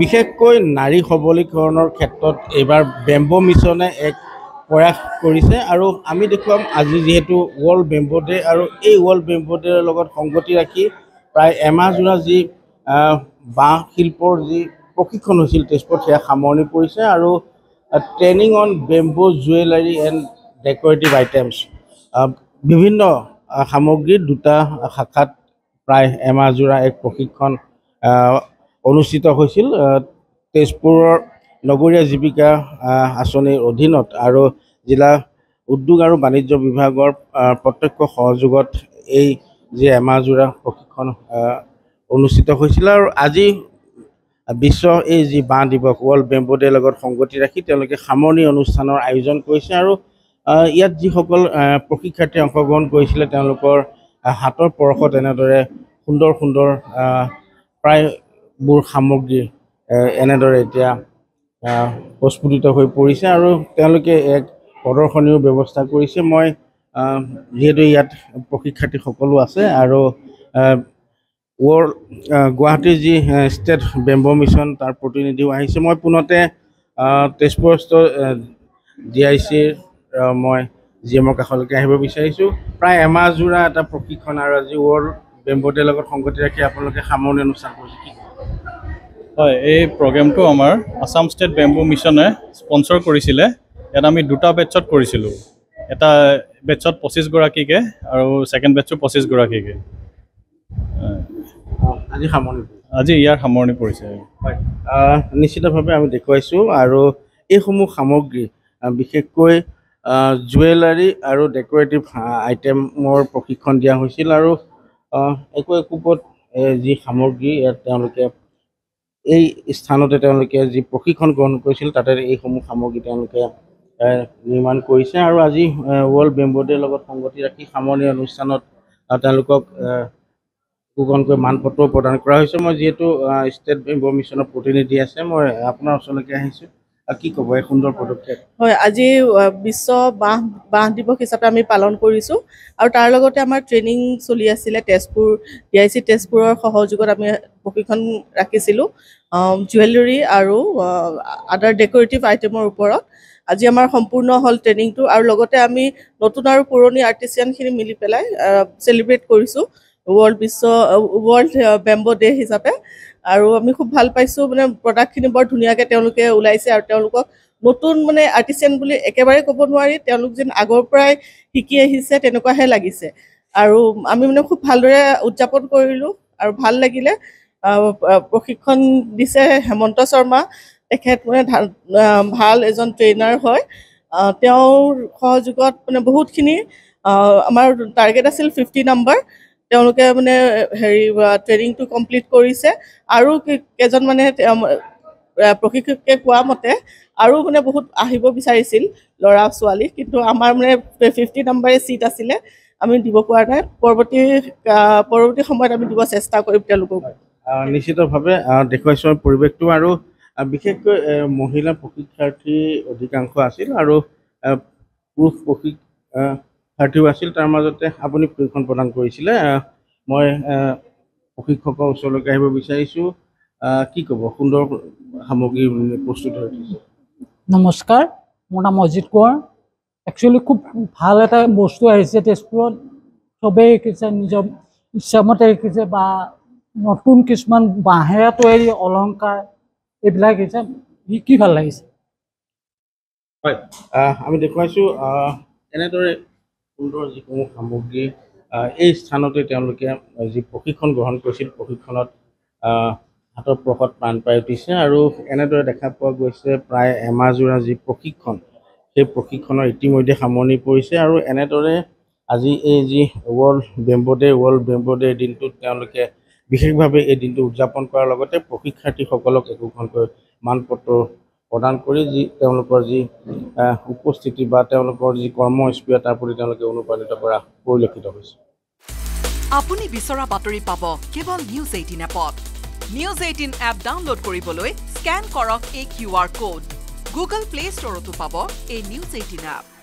বিশেষকৈ নাৰী সবলীকৰণেৰ ক্ষেত্ৰত এইবাৰ বেম্বো মিছনে এক প্ৰয়াস কৰিছে আৰু আমি দেখুৱাম আজি যিহেতু ৱৰ্ল্ড বেম্বো ডে আৰু এই ওয়াৰ্ল্ড বেম্বো লগত সংগতি ৰাখি প্ৰায় এমাহ জোড়া যি বাঁহ শিল্পৰ যি প্ৰশিক্ষণ হৈছিল তেজপুৰ সেয়া সামৰণি পৰিছে আৰু training on bamboo jewellery and decorative items বিভিন্ন সামগ্ৰী দুটা শাখাত প্ৰায় এমাহ জোড়া এক প্ৰশিক্ষণ অনুষ্ঠিত হৈছিল তেজপুৰৰ নগৰীয়া জীৱিকা আঁচনিৰ অধীনত আৰু জিলা উদ্যোগ আৰু বাণিজ্য বিভাগৰ প্ৰত্যক্ষ সহযোগত এই যি এমাহজোৰা প্ৰশিক্ষণ অনুষ্ঠিত হৈছিলে আৰু আজি বিশ্ব এই যি বাঁহ দিৱস ৱৰ্ল্ড বেম্বো ডে লগত সংগতি ৰাখি তেওঁলোকে সামৰণি অনুষ্ঠানৰ আয়োজন কৰিছে আৰু ইয়াত যিসকল প্ৰশিক্ষাৰ্থীয়ে অংশগ্ৰহণ কৰিছিলে তেওঁলোকৰ হাতৰ পৰশত এনেদৰে সুন্দৰ সুন্দৰ প্ৰায় বোৰ সামগ্ৰী এনেদৰে এতিয়া প্ৰস্ফুটিত হৈ পৰিছে আৰু তেওঁলোকে এক প্ৰদৰ্শনীৰ ব্যৱস্থা কৰিছে মই যিহেতু ইয়াত প্ৰশিক্ষাৰ্থীসকলো আছে আৰু ৱৰ্ল্ড গুৱাহাটীৰ যি ষ্টেট বেম্ব মিছন তাৰ প্ৰতিনিধিও আহিছে মই পুনতে তেজপুৰস্থ ডি আই চিৰ মই জি এমৰ কাষলৈকে আহিব বিচাৰিছোঁ প্ৰায় এমাহ জোৰা এটা প্ৰশিক্ষণ আৰু আজি ৱৰ্ল্ড বেম্বডে লগত সংগতি ৰাখি আপোনালোকে সামৰণি অনুষ্ঠান কৰিছে হয় এই প্ৰগ্ৰেমটো আমাৰ আছাম ষ্টেট বেম্বু মিছনে স্পনচৰ কৰিছিলে ইয়াত আমি দুটা বেটছত কৰিছিলোঁ এটা বেটছত পঁচিছগৰাকীকে আৰু ছেকেণ্ড বেটছটো পঁচিছগৰাকীকে আজি সামৰণি আজি ইয়াৰ সামৰণি পৰিছে হয় নিশ্চিতভাৱে আমি দেখুৱাইছোঁ আৰু এইসমূহ সামগ্ৰী বিশেষকৈ জুৱেলাৰী আৰু ডেক'ৰেটিভ আইটেমৰ প্ৰশিক্ষণ দিয়া হৈছিল আৰু একো একোপত যি সামগ্ৰী ইয়াত তেওঁলোকে এই স্থানতে তেওঁলোকে যি প্ৰশিক্ষণ গ্ৰহণ কৰিছিল তাতে এইসমূহ সামগ্ৰী তেওঁলোকে নিৰ্মাণ কৰিছে আৰু আজি ৱৰ্ল্ড বেম্বু ডে'ৰ লগত সংগতি ৰাখি সামৰণি অনুষ্ঠানত তেওঁলোকক কুকনকৈ মানপত্ৰও প্ৰদান কৰা হৈছে মই যিহেতু ষ্টেট বেম্বৰ মিছনৰ প্ৰতিনিধি আছে মই আপোনাৰ ওচৰলৈকে আহিছোঁ কি ক'ব এই সুন্দৰ পদক্ষেপ হয় আজি বিশ্ব বাঁহ বাঁহ দিৱস হিচাপে আমি পালন কৰিছোঁ আৰু তাৰ লগতে আমাৰ ট্ৰেইনিং চলি আছিলে তেজপুৰ ডি আই চি তেজপুৰৰ সহযোগত আমি প্ৰশিক্ষণ ৰাখিছিলোঁ জুৱেলাৰী আৰু আদাৰ ডেক'ৰেটিভ আইটেমৰ ওপৰত আজি আমাৰ সম্পূৰ্ণ হ'ল ট্ৰেইনিংটো আৰু লগতে আমি নতুন আৰু পুৰণি আৰ্টিষ্টিয়ানখিনি মিলি পেলাই চেলিব্ৰেট কৰিছোঁ ৱৰ্ল্ড বিশ্ব ৱৰ্ল্ড বেম্ব' ডে' হিচাপে আৰু আমি খুব ভাল পাইছোঁ মানে প্ৰডাক্টখিনি বৰ ধুনীয়াকৈ তেওঁলোকে ওলাইছে আৰু তেওঁলোকক নতুন মানে আৰ্টিষ্টেণ্ট বুলি একেবাৰে ক'ব নোৱাৰি তেওঁলোক যেন আগৰ পৰাই শিকি আহিছে তেনেকুৱাহে লাগিছে আৰু আমি মানে খুব ভালদৰে উদযাপন কৰিলোঁ আৰু ভাল লাগিলে প্ৰশিক্ষণ দিছে হেমন্ত শৰ্মা তেখেত মানে ভাল এজন ট্ৰেইনাৰ হয় তেওঁৰ সহযোগত মানে বহুতখিনি আমাৰ টাৰ্গেট আছিল ফিফটি নাম্বাৰ তেওঁলোকে মানে হেৰি ট্ৰেইনিংটো কমপ্লিট কৰিছে আৰু কেইজনমানে প্ৰশিক্ষকে কোৱা মতে আৰু মানে বহুত আহিব বিচাৰিছিল ল'ৰা ছোৱালী কিন্তু আমাৰ মানে ফিফটি নাম্বাৰে ছিট আছিলে আমি দিব পৰা নাই পৰৱৰ্তী পৰৱৰ্তী সময়ত আমি দিব চেষ্টা কৰিম তেওঁলোকক নিশ্চিতভাৱে দেখুৱাইছোঁ পৰিৱেশটো আৰু বিশেষকৈ মহিলা প্ৰশিক্ষাৰ্থী অধিকাংশ আছিল আৰু পুৰুষ প্ৰশিক্ষ পাৰ্থিব আছিল তাৰ মাজতে আপুনি প্ৰশিক্ষণ প্ৰদান কৰিছিলে মই প্ৰশিক্ষকৰ ওচৰলৈকে আহিব বিচাৰিছোঁ কি ক'ব সুন্দৰ সামগ্ৰী প্ৰস্তুত হৈ উঠিছে নমস্কাৰ মোৰ নাম অজিত কোঁৱৰ একচুৱেলি খুব ভাল এটা বস্তু আহিছে তেজপুৰত চবেই শিকিছে নিজৰ ইচ্ছামতে শিকিছে বা নতুন কিছুমান বাঁহেৰে তৈয়াৰী অলংকাৰ এইবিলাক শিকিছে শিকি ভাল লাগিছে হয় আমি দেখুৱাইছোঁ এনেদৰে সুন্দৰ যিসমূহ সামগ্ৰী এই স্থানতে তেওঁলোকে যি প্ৰশিক্ষণ গ্ৰহণ কৰিছিল প্ৰশিক্ষণত হাতৰ প্ৰসত প্ৰাণ পাই উঠিছে আৰু এনেদৰে দেখা পোৱা গৈছে প্ৰায় এমাহজোৰা যি প্ৰশিক্ষণ সেই প্ৰশিক্ষণৰ ইতিমধ্যে সামৰণি পৰিছে আৰু এনেদৰে আজি এই যি world bamboo day world bamboo day দিনটোত তেওঁলোকে বিশেষভাৱে এই দিনটো উদযাপন কৰাৰ লগতে প্ৰশিক্ষাৰ্থীসকলক একোখনকৈ মানপত্ৰ প্ৰদান কৰি যি তেওঁলোকৰ যি উপস্থিতি বা তেওঁলোকৰ যি কৰ্মস্প্ৰিয় তাৰ প্ৰতি তেওঁলোকে অনুপ্ৰাণিত কৰা পৰিলক্ষিত হৈছে আপুনি বিচৰা বাতৰি পাব কেৱল নিউজ এইটিন এপত নিউজ এইটিন এপ ডাউনলোড কৰিবলৈ স্কেন কৰক এই Q R code Google Play ষ্টৰতো পাব এই নিউজ এইটিন এপ